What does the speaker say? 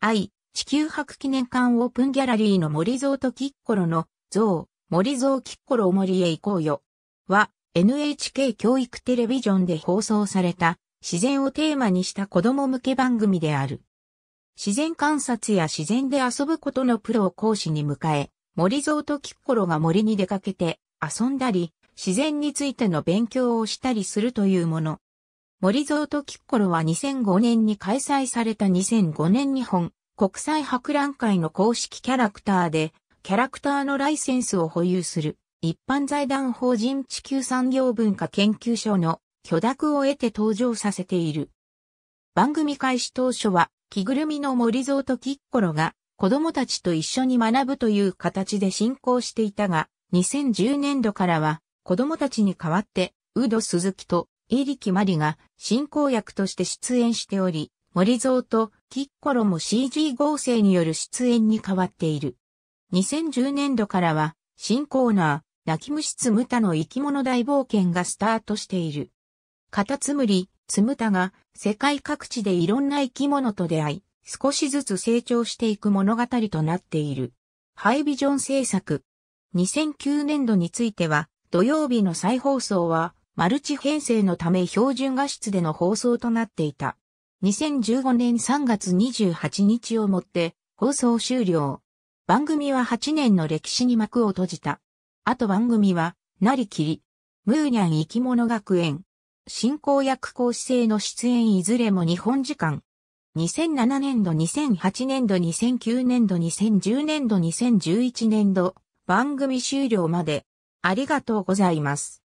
愛、地球博記念館オープンギャラリーの森蔵とキッコロの像、森蔵キッコロ森へ行こうよ。は、NHK 教育テレビジョンで放送された、自然をテーマにした子供向け番組である。自然観察や自然で遊ぶことのプロを講師に迎え、森蔵とキッコロが森に出かけて遊んだり、自然についての勉強をしたりするというもの。森蔵とキッコロは2005年に開催された2005年日本国際博覧会の公式キャラクターで、キャラクターのライセンスを保有する一般財団法人地球産業文化研究所の許諾を得て登場させている。番組開始当初は、着ぐるみの森蔵とキッコロが子供たちと一緒に学ぶという形で進行していたが、2010年度からは子供たちに代わって、ウド鈴木とイリキマリが進行役として出演しており、森蔵とキッコロも CG 合成による出演に変わっている。2010年度からは、新コーナー、泣き虫つむたの生き物大冒険がスタートしている。カタツムリ、つむたが世界各地でいろんな生き物と出会い、少しずつ成長していく物語となっている。ハイビジョン制作。2009年度については、土曜日の再放送は、マルチ編成のため標準画質での放送となっていた。2015年3月28日をもって放送終了。番組は8年の歴史に幕を閉じた。あと番組は、なりきり、ムーニャン生き物学園、進行役講師制の出演いずれも日本時間。2007年度、2008年度、2009年度、2010年度、2011年度、番組終了まで、ありがとうございます。